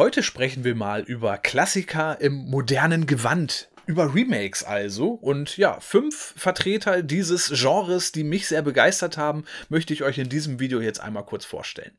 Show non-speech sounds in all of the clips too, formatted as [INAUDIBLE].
Heute sprechen wir mal über Klassiker im modernen Gewand. Über Remakes also. Und ja, fünf Vertreter dieses Genres, die mich sehr begeistert haben, möchte ich euch in diesem Video jetzt einmal kurz vorstellen.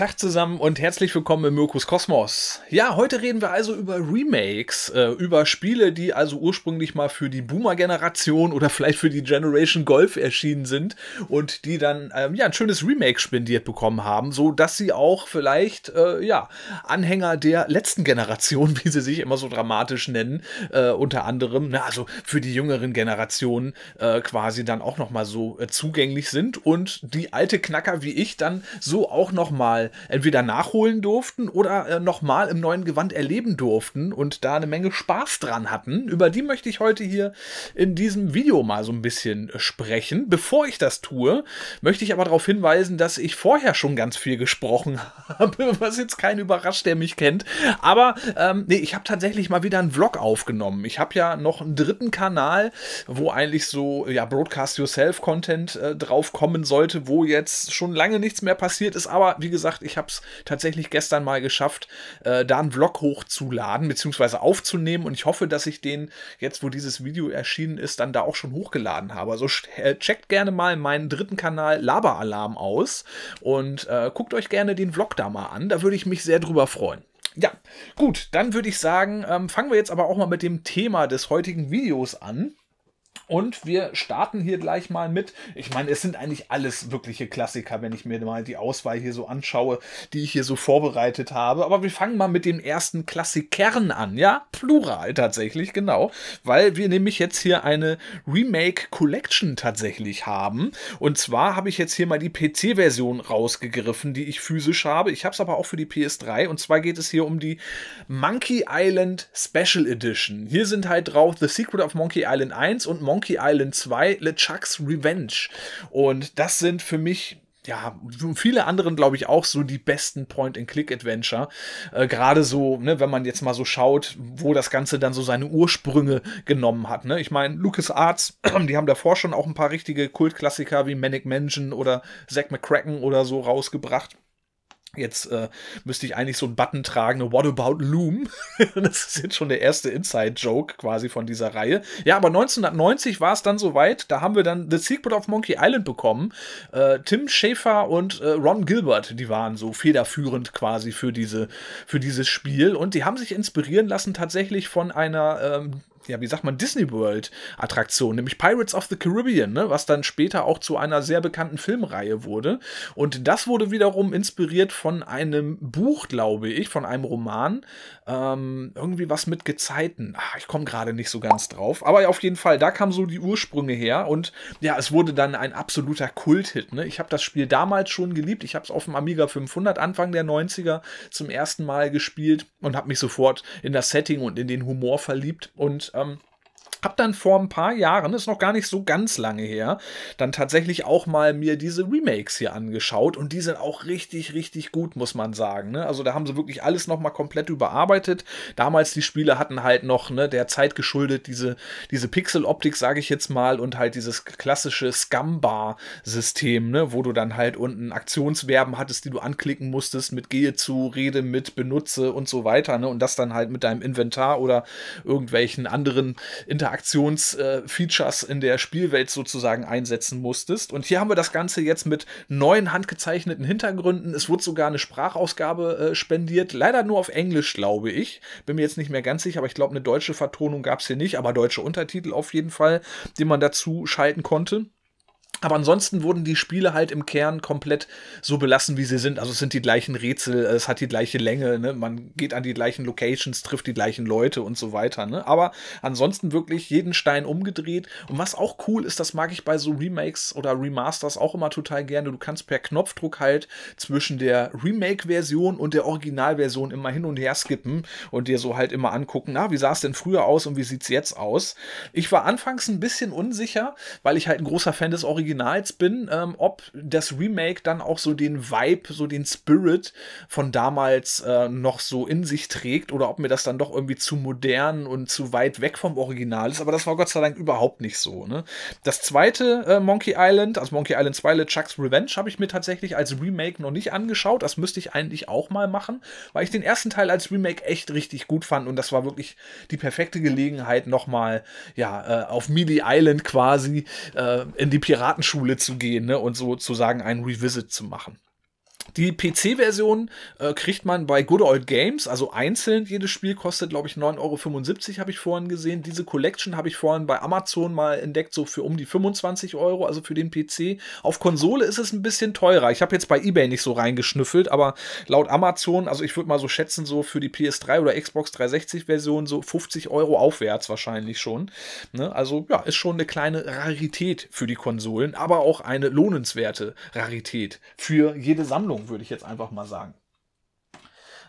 Tag zusammen und herzlich willkommen im Mirkus Kosmos. Ja, heute reden wir also über Remakes, äh, über Spiele, die also ursprünglich mal für die Boomer-Generation oder vielleicht für die Generation Golf erschienen sind und die dann ähm, ja ein schönes Remake spendiert bekommen haben, so dass sie auch vielleicht äh, ja Anhänger der letzten Generation, [LAUGHS] wie sie sich immer so dramatisch nennen, äh, unter anderem, na, ne, also für die jüngeren Generationen äh, quasi dann auch noch mal so äh, zugänglich sind und die alte Knacker wie ich dann so auch noch mal entweder nachholen durften oder äh, nochmal im neuen Gewand erleben durften und da eine Menge Spaß dran hatten. Über die möchte ich heute hier in diesem Video mal so ein bisschen äh, sprechen. Bevor ich das tue, möchte ich aber darauf hinweisen, dass ich vorher schon ganz viel gesprochen [LAUGHS] habe, was jetzt kein überrascht, der mich kennt. Aber ähm, nee, ich habe tatsächlich mal wieder einen Vlog aufgenommen. Ich habe ja noch einen dritten Kanal, wo eigentlich so ja Broadcast Yourself Content äh, drauf kommen sollte, wo jetzt schon lange nichts mehr passiert ist. Aber wie gesagt, gemacht. Ich habe es tatsächlich gestern mal geschafft, äh, da einen Vlog hochzuladen bzw. aufzunehmen und ich hoffe, dass ich den jetzt, wo dieses Video erschienen ist, dann da auch schon hochgeladen habe. Also äh, checkt gerne mal meinen dritten Kanal Laberalarm aus und äh, guckt euch gerne den Vlog da mal an. Da würde ich mich sehr drüber freuen. Ja, gut, dann würde ich sagen, ähm, fangen wir jetzt aber auch mal mit dem Thema des heutigen Videos an. Und wir starten hier gleich mal mit. Ich meine, es sind eigentlich alles wirkliche Klassiker, wenn ich mir mal die Auswahl hier so anschaue, die ich hier so vorbereitet habe. Aber wir fangen mal mit dem ersten Klassikern an, ja? Plural tatsächlich, genau. Weil wir nämlich jetzt hier eine Remake Collection tatsächlich haben. Und zwar habe ich jetzt hier mal die PC-Version rausgegriffen, die ich physisch habe. Ich habe es aber auch für die PS3. Und zwar geht es hier um die Monkey Island Special Edition. Hier sind halt drauf The Secret of Monkey Island 1 und Monkey Monkey Island 2, LeChucks Revenge. Und das sind für mich ja, viele anderen glaube ich auch so die besten Point-and-Click-Adventure. Äh, Gerade so, ne, wenn man jetzt mal so schaut, wo das Ganze dann so seine Ursprünge genommen hat. Ne? Ich meine, LucasArts, [CLEARS THROAT] die haben davor schon auch ein paar richtige Kultklassiker wie Manic Mansion oder Zack McCracken oder so rausgebracht. Jetzt äh, müsste ich eigentlich so einen Button tragen, What About Loom? [LAUGHS] das ist jetzt schon der erste Inside-Joke quasi von dieser Reihe. Ja, aber 1990 war es dann soweit, da haben wir dann The Secret of Monkey Island bekommen. Äh, Tim Schafer und äh, Ron Gilbert, die waren so federführend quasi für, diese, für dieses Spiel und die haben sich inspirieren lassen tatsächlich von einer ähm, ja, wie sagt man, Disney World Attraktion, nämlich Pirates of the Caribbean, ne, was dann später auch zu einer sehr bekannten Filmreihe wurde. Und das wurde wiederum inspiriert von einem Buch, glaube ich, von einem Roman, ähm, irgendwie was mit Gezeiten. Ach, ich komme gerade nicht so ganz drauf, aber auf jeden Fall, da kamen so die Ursprünge her und ja, es wurde dann ein absoluter Kulthit. Ne? Ich habe das Spiel damals schon geliebt, ich habe es auf dem Amiga 500 Anfang der 90er zum ersten Mal gespielt und habe mich sofort in das Setting und in den Humor verliebt und Um, Hab dann vor ein paar Jahren, ist noch gar nicht so ganz lange her, dann tatsächlich auch mal mir diese Remakes hier angeschaut und die sind auch richtig, richtig gut, muss man sagen. Ne? Also da haben sie wirklich alles nochmal komplett überarbeitet. Damals die Spiele hatten halt noch ne, der Zeit geschuldet diese, diese Pixel-Optik, sage ich jetzt mal, und halt dieses klassische Scumbar-System, ne, wo du dann halt unten Aktionsverben hattest, die du anklicken musstest mit gehe zu, rede mit, benutze und so weiter. Ne? Und das dann halt mit deinem Inventar oder irgendwelchen anderen Interaktionen Interaktionsfeatures äh, in der Spielwelt sozusagen einsetzen musstest. Und hier haben wir das Ganze jetzt mit neuen handgezeichneten Hintergründen. Es wurde sogar eine Sprachausgabe äh, spendiert. Leider nur auf Englisch, glaube ich. Bin mir jetzt nicht mehr ganz sicher, aber ich glaube, eine deutsche Vertonung gab es hier nicht, aber deutsche Untertitel auf jeden Fall, die man dazu schalten konnte. Aber ansonsten wurden die Spiele halt im Kern komplett so belassen, wie sie sind. Also es sind die gleichen Rätsel, es hat die gleiche Länge, ne? man geht an die gleichen Locations, trifft die gleichen Leute und so weiter. Ne? Aber ansonsten wirklich jeden Stein umgedreht. Und was auch cool ist, das mag ich bei so Remakes oder Remasters auch immer total gerne. Du kannst per Knopfdruck halt zwischen der Remake-Version und der Originalversion immer hin und her skippen und dir so halt immer angucken, na, wie sah es denn früher aus und wie sieht es jetzt aus. Ich war anfangs ein bisschen unsicher, weil ich halt ein großer Fan des Originals Originals bin, ähm, ob das Remake dann auch so den Vibe, so den Spirit von damals äh, noch so in sich trägt oder ob mir das dann doch irgendwie zu modern und zu weit weg vom Original ist. Aber das war Gott sei Dank überhaupt nicht so. Ne? Das zweite äh, Monkey Island, also Monkey Island 2, Chuck's Revenge, habe ich mir tatsächlich als Remake noch nicht angeschaut. Das müsste ich eigentlich auch mal machen, weil ich den ersten Teil als Remake echt richtig gut fand und das war wirklich die perfekte Gelegenheit, nochmal ja, äh, auf Mealy Island quasi äh, in die Piraten Privatenschule zu gehen ne, und sozusagen ein Revisit zu machen. Die PC-Version äh, kriegt man bei Good Old Games, also einzeln. Jedes Spiel kostet, glaube ich, 9,75 Euro, habe ich vorhin gesehen. Diese Collection habe ich vorhin bei Amazon mal entdeckt, so für um die 25 Euro, also für den PC. Auf Konsole ist es ein bisschen teurer. Ich habe jetzt bei eBay nicht so reingeschnüffelt, aber laut Amazon, also ich würde mal so schätzen, so für die PS3 oder Xbox 360-Version so 50 Euro aufwärts wahrscheinlich schon. Ne? Also ja, ist schon eine kleine Rarität für die Konsolen, aber auch eine lohnenswerte Rarität für jede Sammlung Stimmung, würde ich jetzt einfach mal sagen.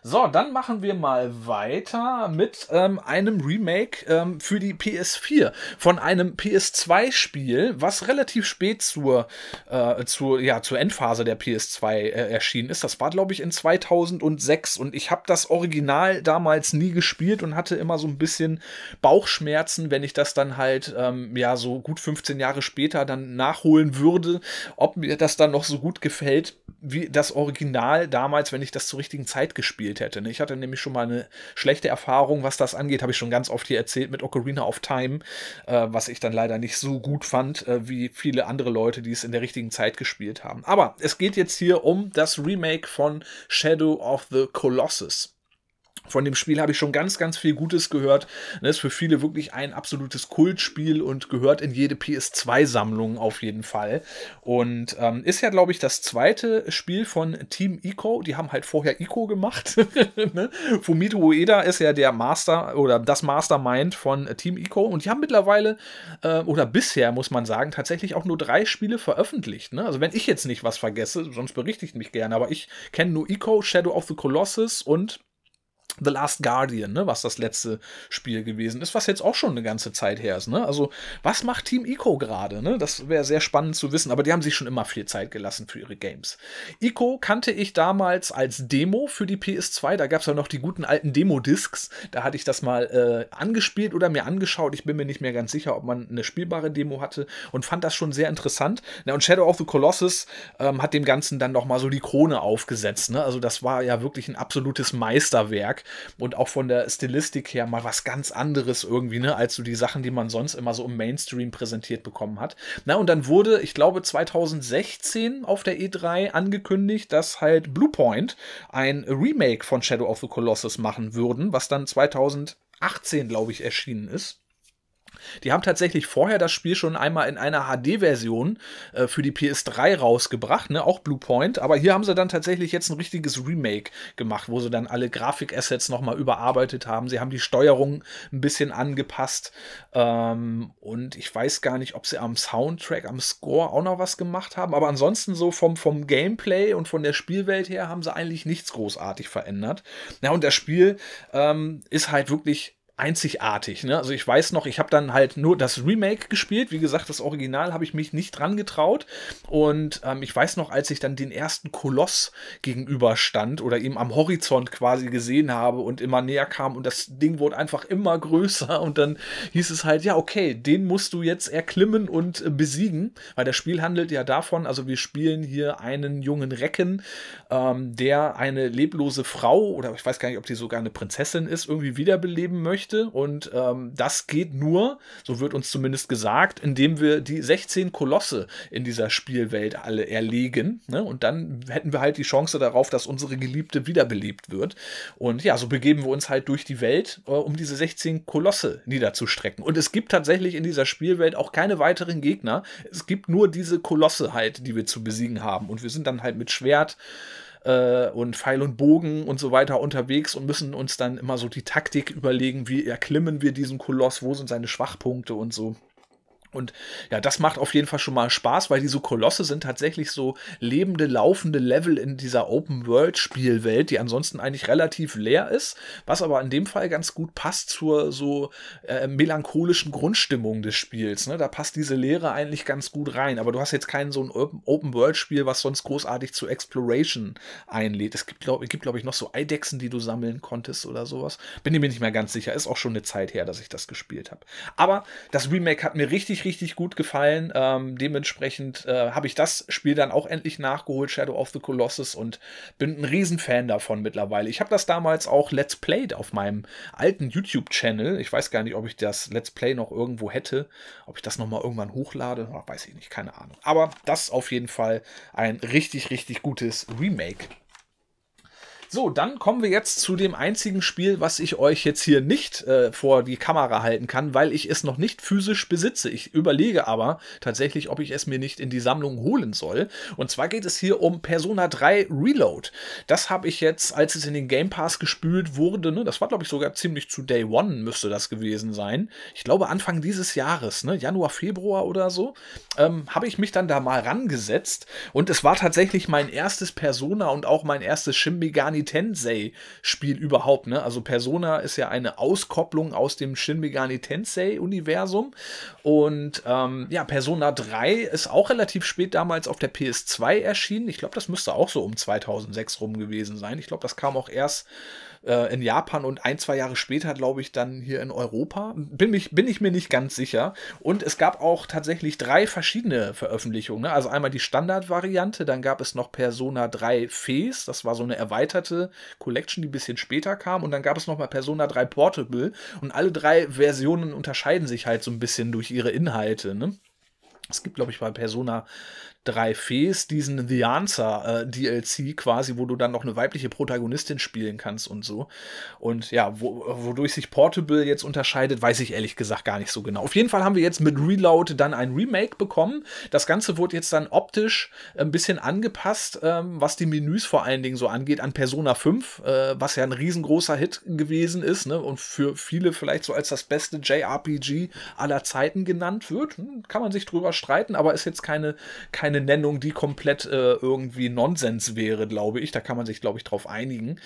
So, dann machen wir mal weiter mit ähm, einem Remake ähm, für die PS4 von einem PS2-Spiel, was relativ spät zur, äh, zur, ja, zur Endphase der PS2 äh, erschienen ist. Das war, glaube ich, in 2006 und ich habe das Original damals nie gespielt und hatte immer so ein bisschen Bauchschmerzen, wenn ich das dann halt ähm, ja so gut 15 Jahre später dann nachholen würde, ob mir das dann noch so gut gefällt wie das Original damals, wenn ich das zur richtigen Zeit gespielt gespielt hätte. Ne? Ich hatte nämlich schon mal eine schlechte Erfahrung, was das angeht, habe ich schon ganz oft hier erzählt mit Ocarina of Time, äh, was ich dann leider nicht so gut fand äh, wie viele andere Leute, die es in der richtigen Zeit gespielt haben. Aber es geht jetzt hier um das Remake von Shadow of the Colossus. Von dem Spiel habe ich schon ganz, ganz viel Gutes gehört. Das ne, ist für viele wirklich ein absolutes Kultspiel und gehört in jede PS2-Sammlung auf jeden Fall. Und ähm, ist ja, glaube ich, das zweite Spiel von Team Ico. Die haben halt vorher Ico gemacht. [LAUGHS] Ne? Fumito Ueda ist ja der Master oder das Mastermind von Team Ico. Und die haben mittlerweile äh, oder bisher, muss man sagen, tatsächlich auch nur drei Spiele veröffentlicht. Ne? Also wenn ich jetzt nicht was vergesse, sonst berichte ich mich gerne. Aber ich kenne nur Ico, Shadow of the Colossus und The Last Guardian, ne, was das letzte Spiel gewesen ist, was jetzt auch schon eine ganze Zeit her ist. Ne? Also, was macht Team Ico gerade? Ne? Das wäre sehr spannend zu wissen, aber die haben sich schon immer viel Zeit gelassen für ihre Games. Ico kannte ich damals als Demo für die PS2, da gab es ja noch die guten alten Demo-Discs, da hatte ich das mal äh, angespielt oder mir angeschaut, ich bin mir nicht mehr ganz sicher, ob man eine spielbare Demo hatte und fand das schon sehr interessant. Na, und Shadow of the Colossus ähm, hat dem Ganzen dann nochmal so die Krone aufgesetzt. Ne? Also, das war ja wirklich ein absolutes Meisterwerk und auch von der Stilistik her mal was ganz anderes irgendwie, ne, als so die Sachen, die man sonst immer so im Mainstream präsentiert bekommen hat. Na, und dann wurde, ich glaube, 2016 auf der E3 angekündigt, dass halt Bluepoint ein Remake von Shadow of the Colossus machen würden, was dann 2018, glaube ich, erschienen ist. Die haben tatsächlich vorher das Spiel schon einmal in einer HD-Version äh, für die PS3 rausgebracht, ne? auch Bluepoint. Aber hier haben sie dann tatsächlich jetzt ein richtiges Remake gemacht, wo sie dann alle Grafikassets nochmal überarbeitet haben. Sie haben die Steuerung ein bisschen angepasst. Ähm, und ich weiß gar nicht, ob sie am Soundtrack, am Score auch noch was gemacht haben. Aber ansonsten so vom, vom Gameplay und von der Spielwelt her haben sie eigentlich nichts großartig verändert. Ja, und das Spiel ähm, ist halt wirklich einzigartig. Ne? Also ich weiß noch, ich habe dann halt nur das Remake gespielt. Wie gesagt, das Original habe ich mich nicht dran getraut. Und ähm, ich weiß noch, als ich dann den ersten Koloss gegenüberstand oder ihm am Horizont quasi gesehen habe und immer näher kam und das Ding wurde einfach immer [LAUGHS] größer und dann hieß es halt, ja, okay, den musst du jetzt erklimmen und äh, besiegen, weil das Spiel handelt ja davon, also wir spielen hier einen jungen Recken, ähm, der eine leblose Frau oder ich weiß gar nicht, ob die sogar eine Prinzessin ist, irgendwie wiederbeleben möchte möchte. Und ähm, das geht nur, so wird uns zumindest gesagt, indem wir die 16 Kolosse in dieser Spielwelt alle erlegen. Ne? Und dann hätten wir halt die Chance darauf, dass unsere Geliebte wiederbelebt wird. Und ja, so begeben wir uns halt durch die Welt, äh, um diese 16 Kolosse niederzustrecken. Und es gibt tatsächlich in dieser Spielwelt auch keine weiteren Gegner. Es gibt nur diese Kolosse halt, die wir zu besiegen haben. Und wir sind dann halt mit Schwert äh, und Pfeil und Bogen und so weiter unterwegs und müssen uns dann immer so die Taktik überlegen, wie erklimmen wir diesen Koloss, wo sind seine Schwachpunkte und so. Und ja, das macht auf jeden Fall schon mal Spaß, weil diese Kolosse sind tatsächlich so lebende, laufende Level in dieser Open-World-Spielwelt, die ansonsten eigentlich relativ leer ist, was aber in dem Fall ganz gut passt zur so äh, melancholischen Grundstimmung des Spiels. Ne? Da passt diese Leere eigentlich ganz gut rein. Aber du hast jetzt kein so ein Open-World-Spiel, was sonst großartig zu Exploration einlädt. Es gibt, glaube glaub ich, noch so Eidechsen, die du sammeln konntest oder sowas. Bin mir nicht mehr ganz sicher. Ist auch schon eine Zeit her, dass ich das gespielt habe. Aber das Remake hat mir richtig richtig, gut gefallen. Ähm, dementsprechend äh, habe ich das Spiel dann auch endlich nachgeholt, Shadow of the Colossus, und bin ein Riesenfan davon mittlerweile. Ich habe das damals auch Let's Played auf meinem alten YouTube-Channel. Ich weiß gar nicht, ob ich das Let's Play noch irgendwo hätte, ob ich das nochmal irgendwann hochlade, weiß ich nicht, keine Ahnung. Aber das auf jeden Fall ein richtig, richtig gutes Remake. So, dann kommen wir jetzt zu dem einzigen Spiel, was ich euch jetzt hier nicht äh, vor die Kamera halten kann, weil ich es noch nicht physisch besitze. Ich überlege aber tatsächlich, ob ich es mir nicht in die Sammlung holen soll. Und zwar geht es hier um Persona 3 Reload. Das habe ich jetzt, als es in den Game Pass gespült wurde, ne, das war glaube ich sogar ziemlich zu Day One müsste das gewesen sein. Ich glaube Anfang dieses Jahres, ne, Januar, Februar oder so, ähm, habe ich mich dann da mal rangesetzt und es war tatsächlich mein erstes Persona und auch mein erstes Shin Megami Megami Tensei Spiel überhaupt, ne? Also Persona ist ja eine Auskopplung aus dem Shin Megami Tensei Universum und ähm, ja, Persona 3 ist auch relativ spät damals auf der PS2 erschienen. Ich glaube, das müsste auch so um 2006 rum gewesen sein. Ich glaube, das kam auch erst äh, in Japan und ein, zwei Jahre später, glaube ich, dann hier in Europa. Bin, mich, bin ich mir nicht ganz sicher. Und es gab auch tatsächlich drei verschiedene Veröffentlichungen. Ne? Also einmal die Standardvariante, dann gab es noch Persona 3 Fes, das war so eine erweiterte Collection, die ein bisschen später kam. Und dann gab es nochmal Persona 3 Portable. Und alle drei Versionen unterscheiden sich halt so ein bisschen durch ihre Inhalte. Ne? Es gibt, glaube ich, bei Persona 3 Fes diesen The Answer äh, DLC quasi, wo du dann noch eine weibliche Protagonistin spielen kannst und so. Und ja, wo, wodurch sich Portable jetzt unterscheidet, weiß ich ehrlich gesagt gar nicht so genau. Auf jeden Fall haben wir jetzt mit Reload dann ein Remake bekommen. Das Ganze wurde jetzt dann optisch ein bisschen angepasst, ähm, was die Menüs vor allen Dingen so angeht, an Persona 5, äh, was ja ein riesengroßer Hit gewesen ist ne? und für viele vielleicht so als das beste JRPG aller Zeiten genannt wird. Hm, kann man sich drüber drüber streiten, aber ist jetzt keine, keine Nennung, die komplett äh, irgendwie Nonsens wäre, glaube ich. Da kann man sich, glaube ich, drauf einigen.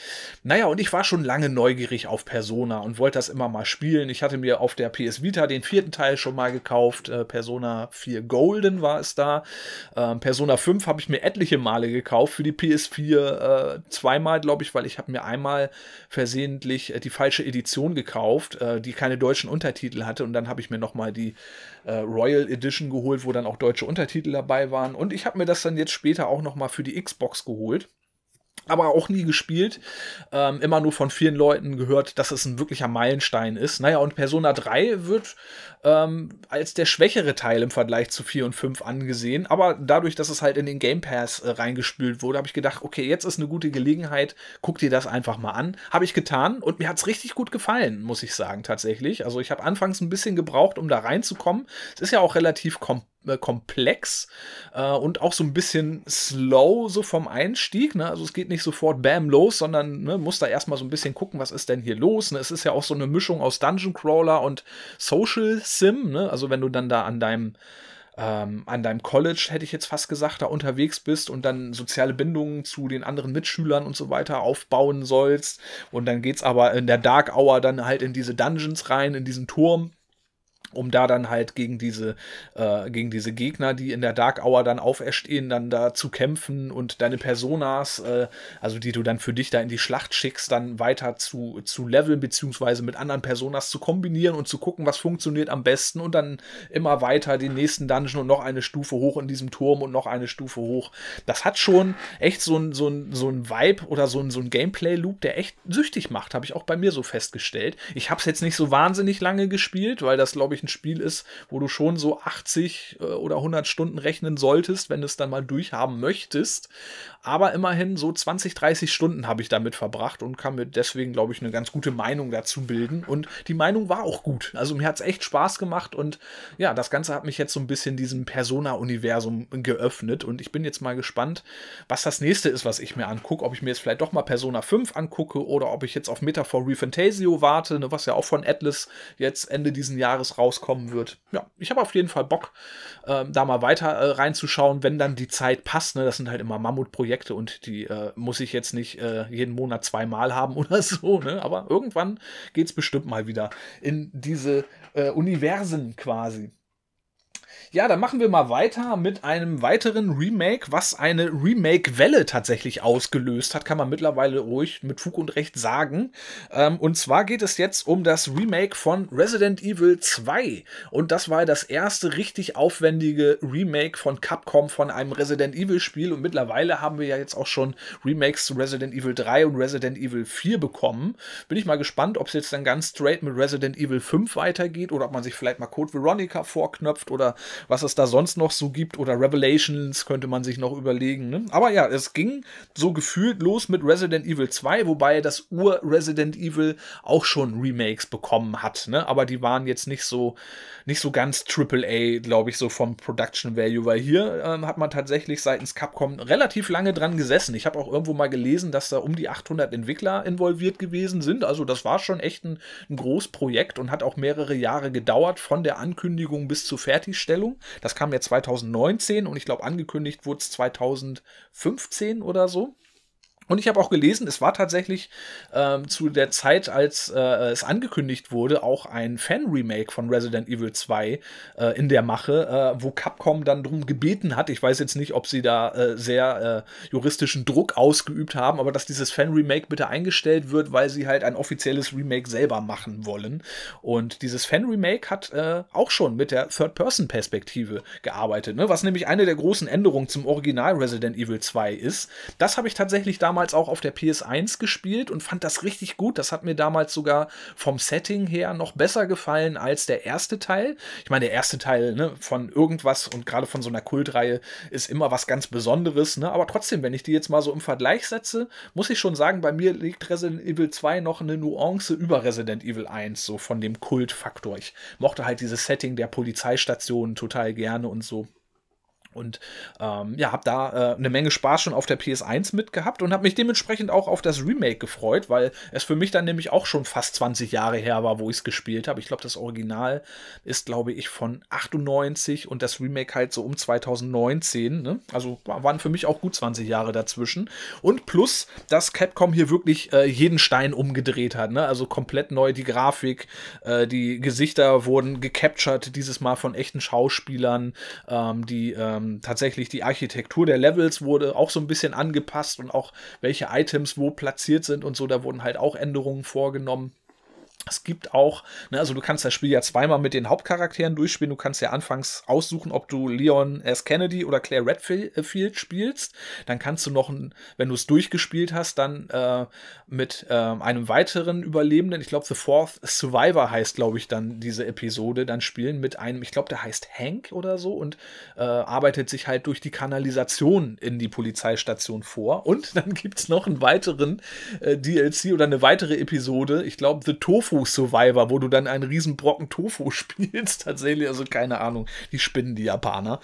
Naja, und ich war schon lange neugierig auf Persona und wollte das immer mal spielen. Ich hatte mir auf der PS Vita den vierten Teil schon mal gekauft. Äh, Persona 4 Golden war es da. Ähm, Persona 5 habe ich mir etliche Male gekauft für die PS4 äh, zweimal, glaube ich, weil ich habe mir einmal versehentlich äh, die falsche Edition gekauft, äh, die keine deutschen Untertitel hatte. Und dann habe ich mir nochmal die äh, Royal Edition geholt geholt, wo dann auch deutsche Untertitel dabei waren. Und ich habe mir das dann jetzt später auch nochmal für die Xbox geholt aber auch nie gespielt. Ähm, immer nur von vielen Leuten gehört, dass es ein wirklicher Meilenstein ist. Naja, und Persona 3 wird ähm, als der schwächere Teil im Vergleich zu 4 und 5 angesehen. Aber dadurch, dass es halt in den Game Pass äh, reingespült wurde, habe ich gedacht, okay, jetzt ist eine gute Gelegenheit, guck dir das einfach mal an. Habe ich getan und mir hat es richtig gut gefallen, muss ich sagen, tatsächlich. Also ich habe anfangs ein bisschen gebraucht, um da reinzukommen. Es ist ja auch relativ komplex äh, komplex äh, und auch so ein bisschen slow so vom Einstieg. Ne? Also es geht nicht sofort bam los, sondern ne, muss da erstmal so ein bisschen gucken, was ist denn hier los. Ne? Es ist ja auch so eine Mischung aus Dungeon Crawler und Social Sim. Ne? Also wenn du dann da an deinem ähm, an deinem College, hätte ich jetzt fast gesagt, da unterwegs bist und dann soziale Bindungen zu den anderen Mitschülern und so weiter aufbauen sollst. Und dann geht's aber in der Dark Hour dann halt in diese Dungeons rein, in diesen Turm um da dann halt gegen diese, äh, gegen diese Gegner, die in der Dark Hour dann auferstehen, dann da zu kämpfen und deine Personas, äh, also die du dann für dich da in die Schlacht schickst, dann weiter zu, zu leveln, beziehungsweise mit anderen Personas zu kombinieren und zu gucken, was funktioniert am besten und dann immer weiter den nächsten Dungeon und noch eine Stufe hoch in diesem Turm und noch eine Stufe hoch. Das hat schon echt so ein, so ein, so ein Vibe oder so ein, so ein Gameplay-Loop, der echt süchtig macht, habe ich auch bei mir so festgestellt. Ich habe es jetzt nicht so wahnsinnig lange gespielt, weil das, glaube ich, Spiel ist, wo du schon so 80 äh, oder 100 Stunden rechnen solltest, wenn du es dann mal durchhaben möchtest. Aber immerhin so 20, 30 Stunden habe ich damit verbracht und kann mir deswegen, glaube ich, eine ganz gute Meinung dazu bilden. Und die Meinung war auch gut. Also mir hat es echt Spaß gemacht und ja, das Ganze hat mich jetzt so ein bisschen diesem Persona-Universum geöffnet und ich bin jetzt mal gespannt, was das nächste ist, was ich mir angucke. Ob ich mir jetzt vielleicht doch mal Persona 5 angucke oder ob ich jetzt auf Metaphor Refantasio warte, ne, was ja auch von Atlas jetzt Ende diesen Jahres raus rauskommen wird. Ja, ich habe auf jeden Fall Bock, äh, da mal weiter äh, reinzuschauen, wenn dann die Zeit passt. Ne? Das sind halt immer Mammutprojekte und die äh, muss ich jetzt nicht äh, jeden Monat zweimal haben [LAUGHS] oder so. Ne? Aber irgendwann geht es bestimmt mal wieder in diese äh, Universen quasi. Ja, dann machen wir mal weiter mit einem weiteren Remake, was eine Remake-Welle tatsächlich ausgelöst hat, kann man mittlerweile ruhig mit Fug und Recht sagen. Ähm, und zwar geht es jetzt um das Remake von Resident Evil 2. Und das war das erste richtig aufwendige Remake von Capcom von einem Resident Evil-Spiel. Und mittlerweile haben wir ja jetzt auch schon Remakes zu Resident Evil 3 und Resident Evil 4 bekommen. Bin ich mal gespannt, ob es jetzt dann ganz straight mit Resident Evil 5 weitergeht oder ob man sich vielleicht mal Code Veronica vorknöpft oder was es da sonst noch so gibt oder Revelations könnte man sich noch überlegen. Ne? Aber ja, es ging so gefühlt los mit Resident Evil 2, wobei das Ur-Resident Evil auch schon Remakes bekommen hat. Ne? Aber die waren jetzt nicht so, nicht so ganz AAA, glaube ich, so vom Production Value, weil hier ähm, hat man tatsächlich seitens Capcom relativ lange dran gesessen. Ich habe auch irgendwo mal gelesen, dass da um die 800 Entwickler involviert gewesen sind. Also das war schon echt ein, ein Großprojekt und hat auch mehrere Jahre gedauert von der Ankündigung bis zur Fertigstellung. Das kam ja 2019 und ich glaube, angekündigt wurde es 2015 oder so. Und ich habe auch gelesen, es war tatsächlich ähm, zu der Zeit, als äh, es angekündigt wurde, auch ein Fan-Remake von Resident Evil 2 äh, in der Mache, äh, wo Capcom dann drum gebeten hat. Ich weiß jetzt nicht, ob sie da äh, sehr äh, juristischen Druck ausgeübt haben, aber dass dieses Fan-Remake bitte eingestellt wird, weil sie halt ein offizielles Remake selber machen wollen. Und dieses Fan-Remake hat äh, auch schon mit der Third-Person-Perspektive gearbeitet, ne? was nämlich eine der großen Änderungen zum Original Resident Evil 2 ist. Das habe ich tatsächlich damals damals auch auf der PS1 gespielt und fand das richtig gut. Das hat mir damals sogar vom Setting her noch besser gefallen als der erste Teil. Ich meine, der erste Teil ne, von irgendwas und gerade von so einer Kultreihe ist immer was ganz Besonderes. Ne? Aber trotzdem, wenn ich die jetzt mal so im Vergleich setze, muss ich schon sagen, bei mir liegt Resident Evil 2 noch eine Nuance über Resident Evil 1, so von dem Kultfaktor. Ich mochte halt dieses Setting der Polizeistationen total gerne und so. Und ähm, ja, habe da äh, eine Menge Spaß schon auf der PS1 mitgehabt und habe mich dementsprechend auch auf das Remake gefreut, weil es für mich dann nämlich auch schon fast 20 Jahre her war, wo ich es gespielt habe. Ich glaube, das Original ist, glaube ich, von 98 und das Remake halt so um 2019. Ne? Also waren für mich auch gut 20 Jahre dazwischen. Und plus, dass Capcom hier wirklich äh, jeden Stein umgedreht hat. Ne? Also komplett neu die Grafik, äh, die Gesichter wurden gecaptured, dieses Mal von echten Schauspielern, ähm, die. Ähm, ähm, tatsächlich die Architektur der Levels wurde auch so ein bisschen angepasst und auch welche Items wo platziert sind und so, da wurden halt auch Änderungen vorgenommen. Es gibt auch, ne, also du kannst das Spiel ja zweimal mit den Hauptcharakteren durchspielen. Du kannst ja anfangs aussuchen, ob du Leon S. Kennedy oder Claire Redfield spielst. Dann kannst du noch, wenn du es durchgespielt hast, dann äh, mit äh, einem weiteren Überlebenden, ich glaube, The Fourth Survivor heißt, glaube ich, dann diese Episode, dann spielen mit einem, ich glaube, der heißt Hank oder so und äh, arbeitet sich halt durch die Kanalisation in die Polizeistation vor. Und [LAUGHS] dann gibt es noch einen weiteren äh, DLC oder eine weitere Episode, ich glaube, The Tofu Tofu-Survivor, wo du dann einen riesen Brocken Tofu [LAUGHS] spielst, tatsächlich. Also keine Ahnung, die spinnen die Japaner.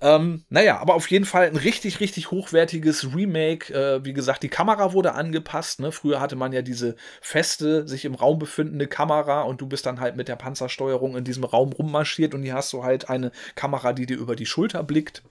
Ähm, naja, aber auf jeden Fall ein richtig, richtig hochwertiges Remake. Äh, wie gesagt, die Kamera wurde angepasst. Ne? Früher hatte man ja diese feste, sich im Raum befindende Kamera und du bist dann halt mit der Panzersteuerung in diesem Raum rummarschiert und hier hast du halt eine Kamera, die dir über die Schulter blickt.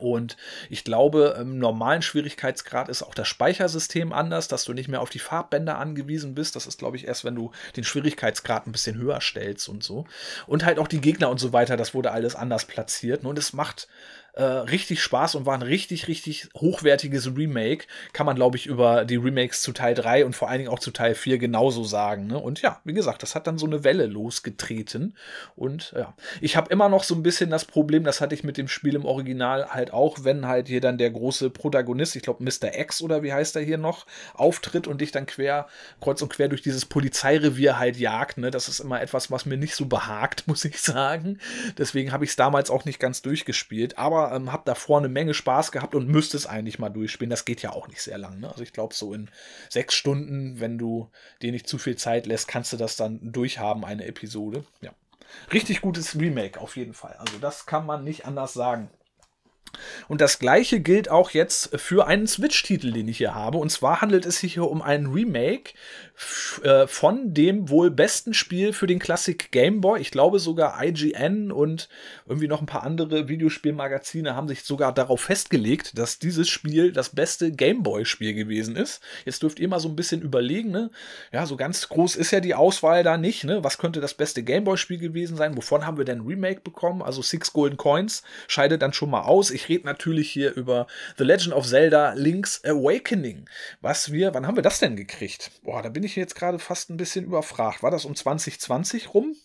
Und ich glaube, im normalen Schwierigkeitsgrad ist auch das Speichersystem anders, dass du nicht mehr auf die Farbbänder angewiesen bist. Das ist, glaube ich, erst, wenn du den Schwierigkeitsgrad ein bisschen höher stellst und so. Und halt auch die Gegner und so weiter, das wurde alles anders platziert. Und es macht äh, richtig Spaß und war ein richtig, richtig hochwertiges Remake. Kann man, glaube ich, über die Remakes zu Teil 3 und vor allen Dingen auch zu Teil 4 genauso sagen. Ne? Und ja, wie gesagt, das hat dann so eine Welle losgetreten. Und ja, ich habe immer noch so ein bisschen das Problem, das hatte ich mit dem Spiel im Original halt auch, wenn halt hier dann der große Protagonist, ich glaube Mr. X oder wie heißt er hier noch, auftritt und dich dann quer, kreuz und quer durch dieses Polizeirevier halt jagt. Ne? Das ist immer etwas, was mir nicht so behagt, [LAUGHS] muss ich sagen. Deswegen habe ich es damals auch nicht ganz durchgespielt. Aber Jahre, ähm, habe davor eine Menge Spaß gehabt und müsste es eigentlich mal durchspielen. Das geht ja auch nicht sehr lang. Ne? Also ich glaube, so in sechs Stunden, wenn du dir nicht zu viel Zeit lässt, kannst du das dann durchhaben, eine Episode. Ja. Richtig gutes Remake auf jeden Fall. Also das kann man nicht anders sagen. Und das gleiche gilt auch jetzt für einen Switch-Titel, den ich hier habe. Und zwar handelt es sich hier um ein Remake äh, von dem wohl besten Spiel für den Classic Game Boy. Ich glaube sogar IGN und irgendwie noch ein paar andere Videospielmagazine haben sich sogar darauf festgelegt, dass dieses Spiel das beste Game Boy-Spiel gewesen ist. Jetzt dürft ihr mal so ein bisschen überlegen. Ne? Ja, so ganz groß ist ja die Auswahl da nicht. Ne? Was könnte das beste Game Boy-Spiel gewesen sein? Wovon haben wir denn Remake bekommen? Also Six Golden Coins scheidet dann schon mal aus. Ich ich rede natürlich hier über The Legend of Zelda Link's Awakening. Was wir, wann haben wir das denn gekriegt? Boah, da bin ich jetzt gerade fast ein bisschen überfragt. War das um 2020 rum?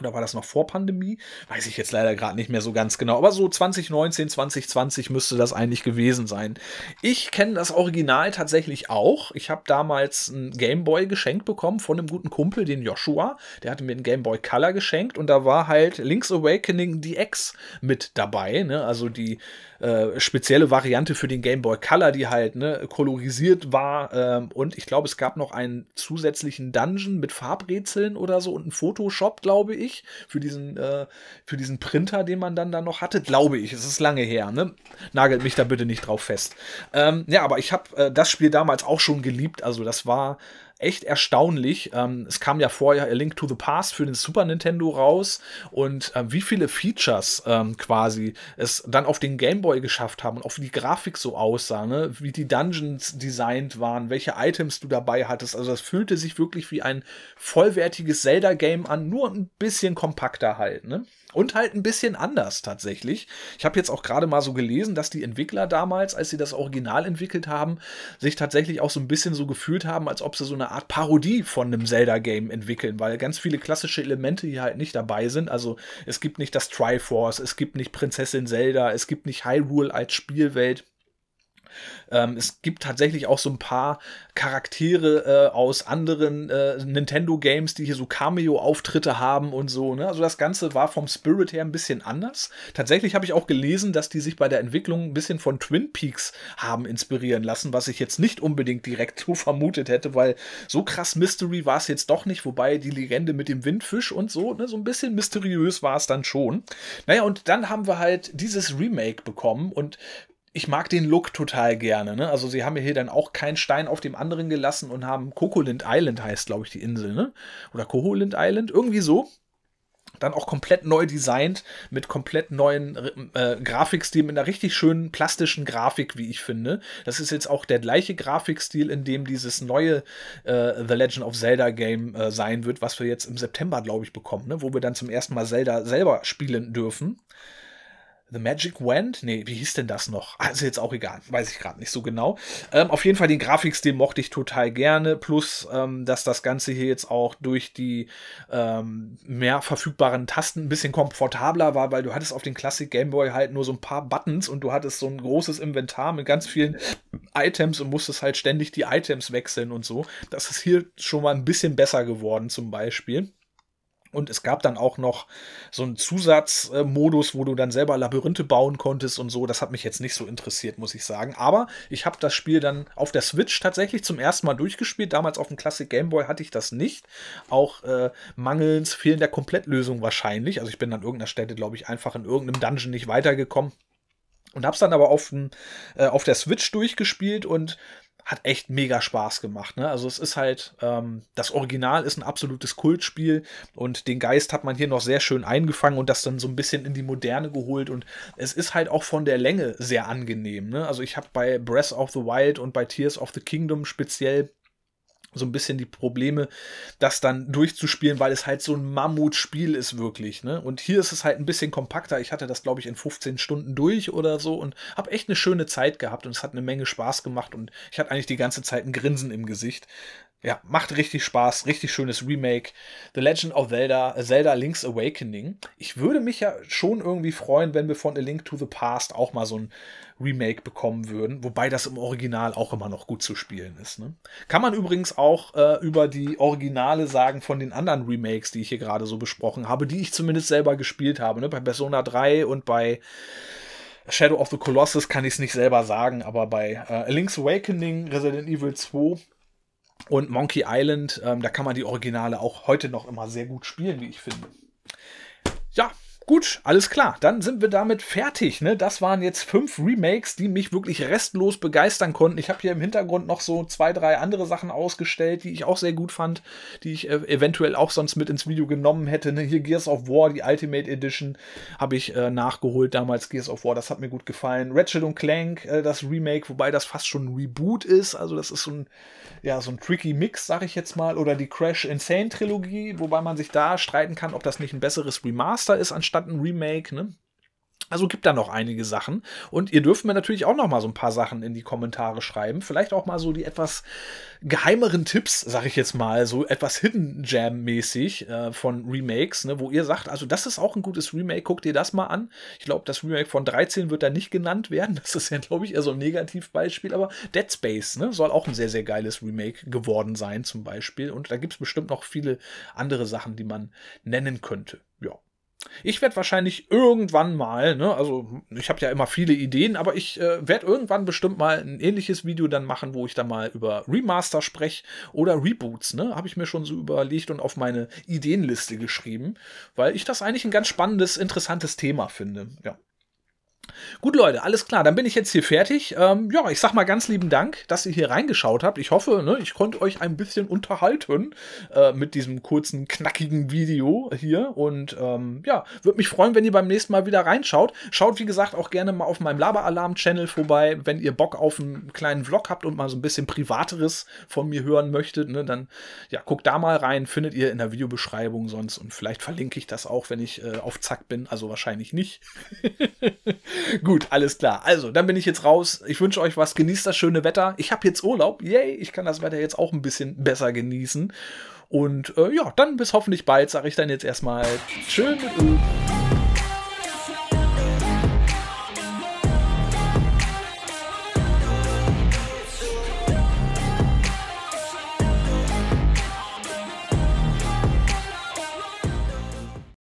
oder war das noch vor Pandemie? Weiß ich jetzt leider gerade nicht mehr so ganz genau. Aber so 2019, 2020 müsste das eigentlich gewesen sein. Ich kenne das Original tatsächlich auch. Ich habe damals ein Gameboy geschenkt bekommen von einem guten Kumpel, den Joshua. Der hatte mir ein Gameboy Color geschenkt und da war halt Link's Awakening DX mit dabei. Ne? Also die äh, spezielle Variante für den Game Boy Color, die halt ne, kolorisiert war. Ähm, und ich glaube, es gab noch einen zusätzlichen Dungeon mit Farbrätseln oder so und einen Photoshop, glaube ich, für diesen, äh, für diesen Printer, den man dann, da noch hatte, glaube ich. Es ist lange her. Ne? Nagelt mich da bitte nicht drauf fest. Ähm, ja, aber ich habe äh, das Spiel damals auch schon geliebt. Also das war echt erstaunlich. Ähm, es kam ja vorher A Link to the Past für den Super Nintendo raus und äh, wie viele Features ähm, quasi es dann auf den Game Boy geschafft haben und auch wie die Grafik so aussah, ne? wie die Dungeons designt waren, welche Items du dabei hattest. Also das fühlte sich wirklich wie ein vollwertiges Zelda-Game an, nur ein bisschen kompakter halt. Ne? Und halt ein bisschen anders tatsächlich. Ich habe jetzt auch gerade mal so gelesen, dass die Entwickler damals, als sie das Original entwickelt haben, sich tatsächlich auch so ein bisschen so gefühlt haben, als ob sie so eine Art Parodie von einem Zelda-Game entwickeln, weil ganz viele klassische Elemente hier halt nicht dabei sind. Also es gibt nicht das Triforce, es gibt nicht Prinzessin Zelda, es gibt nicht Hyrule als Spielwelt. Ähm, es gibt tatsächlich auch so ein paar Charaktere äh, aus anderen äh, Nintendo-Games, die hier so Cameo-Auftritte haben und so. Ne? Also das Ganze war vom Spirit her ein bisschen anders. Tatsächlich habe ich auch gelesen, dass die sich bei der Entwicklung ein bisschen von Twin Peaks haben inspirieren lassen, was ich jetzt nicht unbedingt direkt so vermutet hätte, weil so krass Mystery war es jetzt doch nicht, wobei die Legende mit dem Windfisch und so, ne, so ein bisschen mysteriös war es dann schon. Naja, und dann haben wir halt dieses Remake bekommen und ich mag den Look total gerne. Ne? Also sie haben hier dann auch keinen Stein auf dem anderen gelassen und haben Kokolint Island heißt, glaube ich, die Insel, ne? Oder Koholint Island, irgendwie so. Dann auch komplett neu designt, mit komplett neuen äh, Grafikstil, mit einer richtig schönen plastischen Grafik, wie ich finde. Das ist jetzt auch der gleiche Grafikstil, in dem dieses neue äh, The Legend of Zelda Game äh, sein wird, was wir jetzt im September, glaube ich, bekommen, ne? wo wir dann zum ersten Mal Zelda selber spielen dürfen. The Magic Wand? Nee, wie hieß denn das noch? Also jetzt auch egal, weiß ich gerade nicht so genau. Ähm, auf jeden Fall den Grafikstil mochte ich total gerne, plus ähm, dass das Ganze hier jetzt auch durch die ähm, mehr verfügbaren Tasten ein bisschen komfortabler war, weil du hattest auf den Classic Game Boy halt nur so ein paar Buttons und du hattest so ein großes Inventar mit ganz vielen Items und musstest halt ständig die Items wechseln und so. Das ist hier schon mal ein bisschen besser geworden zum Beispiel. Und es gab dann auch noch so einen Zusatzmodus, wo du dann selber Labyrinthe bauen konntest und so. Das hat mich jetzt nicht so interessiert, muss ich sagen. Aber ich habe das Spiel dann auf der Switch tatsächlich zum ersten Mal durchgespielt. Damals auf dem Classic Game Boy hatte ich das nicht. Auch äh, mangelns fehlender Komplettlösung wahrscheinlich. Also ich bin an irgendeiner Stelle, glaube ich, einfach in irgendeinem Dungeon nicht weitergekommen. Und habe es dann aber auf, äh, auf der Switch durchgespielt und hat echt mega Spaß gemacht. Ne? Also es ist halt, ähm, das Original ist ein absolutes Kultspiel und den Geist hat man hier noch sehr schön eingefangen und das dann so ein bisschen in die Moderne geholt und es ist halt auch von der Länge sehr angenehm. Ne? Also ich habe bei Breath of the Wild und bei Tears of the Kingdom speziell so ein bisschen die Probleme, das dann durchzuspielen, weil es halt so ein Mammutspiel ist wirklich. Ne? Und hier ist es halt ein bisschen kompakter. Ich hatte das, glaube ich, in 15 Stunden durch oder so und habe echt eine schöne Zeit gehabt und es hat eine Menge Spaß gemacht und ich hatte eigentlich die ganze Zeit ein Grinsen im Gesicht. Ja, macht richtig Spaß, richtig schönes Remake. The Legend of Zelda, Zelda Link's Awakening. Ich würde mich ja schon irgendwie freuen, wenn wir von A Link to the Past auch mal so ein Remake bekommen würden, wobei das im Original auch immer noch gut zu spielen ist. Ne? Kann man übrigens auch äh, über die Originale sagen von den anderen Remakes, die ich hier gerade so besprochen habe, die ich zumindest selber gespielt habe. Ne? Bei Persona 3 und bei Shadow of the Colossus kann ich es nicht selber sagen, aber bei äh, A Link's Awakening, Resident Evil 2 und Monkey Island, ähm, da kann man die Originale auch heute noch immer sehr gut spielen, wie ich finde. Ja, Gut, alles klar. Dann sind wir damit fertig. Ne? Das waren jetzt fünf Remakes, die mich wirklich restlos begeistern konnten. Ich habe hier im Hintergrund noch so zwei, drei andere Sachen ausgestellt, die ich auch sehr gut fand, die ich äh, eventuell auch sonst mit ins Video genommen hätte. Ne? Hier Gears of War, die Ultimate Edition, habe ich äh, nachgeholt damals. Gears of War, das hat mir gut gefallen. Ratchet und Clank, äh, das Remake, wobei das fast schon ein Reboot ist. Also das ist so ein, ja, so ein tricky Mix, sage ich jetzt mal. Oder die Crash Insane Trilogie, wobei man sich da streiten kann, ob das nicht ein besseres Remaster ist anstatt ein Remake, ne? Also gibt da noch einige Sachen. Und ihr dürft mir natürlich auch noch mal so ein paar Sachen in die Kommentare schreiben. Vielleicht auch mal so die etwas geheimeren Tipps, sag ich jetzt mal, so etwas Hidden Jam-mäßig äh, von Remakes, ne, wo ihr sagt, also das ist auch ein gutes Remake, guckt ihr das mal an. Ich glaube, das Remake von 13 wird da nicht genannt werden. Das ist ja, glaube ich, eher so ein Negativbeispiel. Aber Dead Space ne, soll auch ein sehr, sehr geiles Remake geworden sein, zum Beispiel. Und da gibt es bestimmt noch viele andere Sachen, die man nennen könnte. Ja. Ich werde wahrscheinlich irgendwann mal, ne, also ich habe ja immer viele Ideen, aber ich äh, werde irgendwann bestimmt mal ein ähnliches Video dann machen, wo ich dann mal über Remaster spreche oder Reboots, ne, habe ich mir schon so überlegt und auf meine Ideenliste geschrieben, weil ich das eigentlich ein ganz spannendes, interessantes Thema finde, ja. Gut, Leute, alles klar, dann bin ich jetzt hier fertig. Ähm, ja, ich sag mal ganz lieben Dank, dass ihr hier reingeschaut habt. Ich hoffe, ne, ich konnte euch ein bisschen unterhalten äh, mit diesem kurzen, knackigen Video hier. Und ähm, ja, würde mich freuen, wenn ihr beim nächsten Mal wieder reinschaut. Schaut, wie gesagt, auch gerne mal auf meinem Laberalarm-Channel vorbei, wenn ihr Bock auf einen kleinen Vlog habt und mal so ein bisschen Privateres von mir hören möchtet. Ne, dann ja, guckt da mal rein, findet ihr in der Videobeschreibung sonst. Und vielleicht verlinke ich das auch, wenn ich äh, auf Zack bin. Also wahrscheinlich nicht. [LAUGHS] [LAUGHS] Gut, alles klar. Also, dann bin ich jetzt raus. Ich wünsche euch was. Genießt das schöne Wetter. Ich habe jetzt Urlaub. Yay, ich kann das Wetter jetzt auch ein bisschen besser genießen. Und äh, ja, dann bis hoffentlich bald, sage ich dann jetzt erstmal. Tschö mit